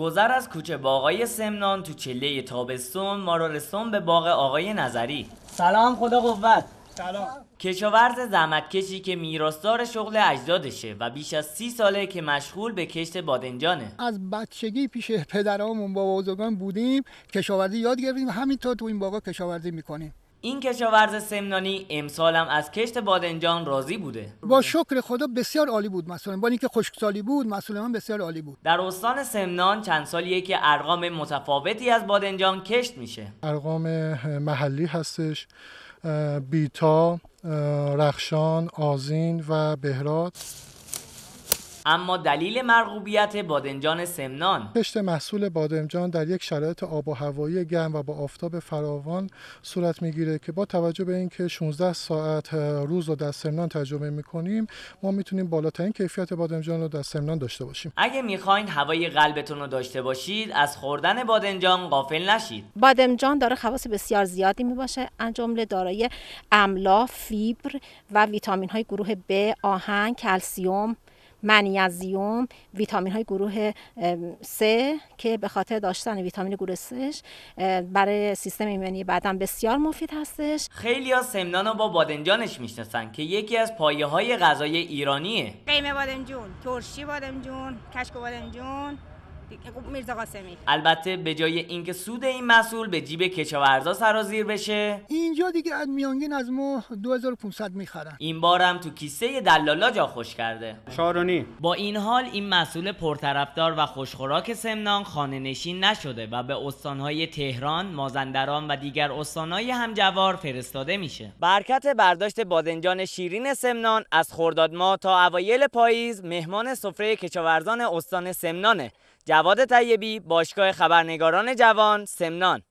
گذر از کوچه باقای سمنان تو چله تابستون ما را رسون به باغ آقای نظری سلام خدا قوت سلام کشاورز زحمتکشی که میراستار شغل اجدادشه و بیش از سی ساله که مشغول به کشت بادنجانه از بچگی پیش پدرامون با بزرگان بودیم کشاورزی یاد گرفتیم همینطور تو این باغا کشاورزی میکنیم این کشاورز سمنانی امسال هم از کشت بادنجان راضی بوده با شکر خدا بسیار عالی بود مثلا با اینکه خشکسالی بود مسئول من بسیار عالی بود در استان سمنان چند سالیه که ارقام متفاوتی از بادنجان کشت میشه ارقام محلی هستش بیتا رخشان آزین و بهرات اما دلیل مرغوبیت بادمجان سمنان پشت محصول بادمجان در یک شرایط آب و هوایی گرم و با آفتاب فراوان صورت میگیره که با توجه به اینکه 16 ساعت روز رو در سمنان تجربه میکنیم ما میتونیم بالاترین کیفیت بادمجان رو در سمنان داشته باشیم اگه میخواین هوای قلبتون رو داشته باشید از خوردن بادمجان غافل نشید بادمجان داره خواص بسیار زیادی میباشه از جمله دارای املا، فیبر و ویتامین های گروه ب، آهن، کلسیوم منیزیوم ویتامین های گروه سه که به خاطر داشتن ویتامین گروه سهش برای سیستم ایمنی بدن بسیار مفید هستش خیلی ها سمنان رو با بادنجانش میشناسن که یکی از پایه های غذای ایرانیه قیمه بادنجون ترشی بادمجون کشک بادنجون مرزا خب، قاسمی البته به جای اینکه سود این مسئول به جیب کشاورزا سرازیر بشه اینجا دیگه از میانگین از ما 2500 میخرن این بارم تو کیسه دلالا جا خوش کرده شارونی با این حال این مسئول پرطرفدار و خوشخوراک سمنان خانه نشین نشده و به استانهای تهران، مازندران و دیگر استانهای همجوار فرستاده میشه. برکت برداشت بادنجان شیرین سمنان از خرداد ماه تا اوایل پاییز مهمان سفره کشاورزان استان سمنانه. جواد طیبی باشگاه خبرنگاران جوان سمنان